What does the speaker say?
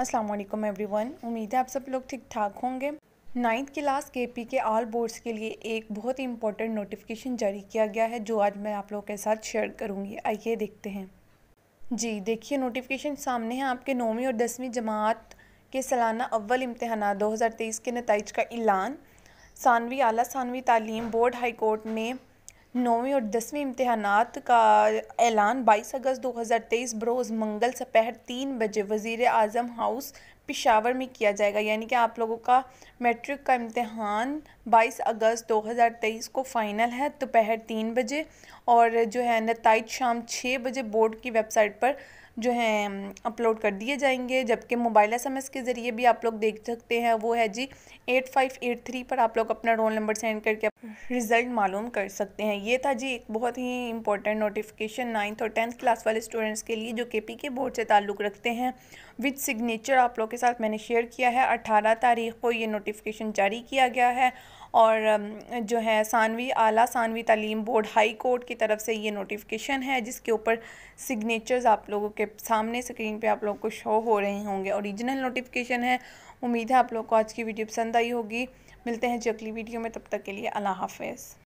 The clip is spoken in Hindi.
अस्सलाम वालेकुम एवरीवन उम्मीद है आप सब लोग ठीक ठाक होंगे नाइन्थ क्लास के पी के ऑल बोर्ड्स के लिए एक बहुत ही इंपॉर्टेंट नोटिफिकेशन जारी किया गया है जो आज मैं आप लोगों के साथ शेयर करूँगी आइए देखते हैं जी देखिए नोटिफिकेशन सामने है आपके नौवीं और दसवीं जमात के सालाना अव्वल इम्तहाना तेईस के नतज का ऐलान सानवी आला सानवी तालीम बोर्ड हाईकोर्ट ने नौवीं और दसवीं इम्तहानात का ऐलान बाईस अगस्त दो हज़ार तेईस बरोज़ मंगल सपहर तीन बजे वज़ी अजम हाउस पिशावर में किया जाएगा यानी कि आप लोगों का मैट्रिक का इम्तहान 22 अगस्त 2023 को फ़ाइनल है दोपहर तीन बजे और जो है नतज शाम छः बजे बोर्ड की वेबसाइट पर जो है अपलोड कर दिए जाएंगे जबकि मोबाइल एस के ज़रिए भी आप लोग देख सकते हैं वो है जी एट फाइव एट थ्री पर आप लोग अपना रोल नंबर सेंड करके रिज़ल्ट मालूम कर सकते हैं ये था जी एक बहुत ही इंपॉर्टेंट नोटिफिकेशन नाइन्थ और टेंथ क्लास वाले स्टूडेंट्स के लिए जो के पी के बोर्ड से ताल्लुक़ रखते हैं विथ सिग्नेचर आप लोग के साथ मैंने शेयर किया है अठारह तारीख को ये नोटिफिकेशन जारी किया गया है और जो है सानवी आला सानवी तालीम बोर्ड हाई कोर्ट की तरफ से ये नोटिफिकेशन है जिसके ऊपर सिग्नेचर्स आप लोगों के सामने स्क्रीन पे आप लोगों को शो हो रहे होंगे ओरिजिनल नोटिफिकेशन है उम्मीद है आप लोग को आज की वीडियो पसंद आई होगी मिलते हैं अगली वीडियो में तब तक के लिए अल्लाह हाफिज़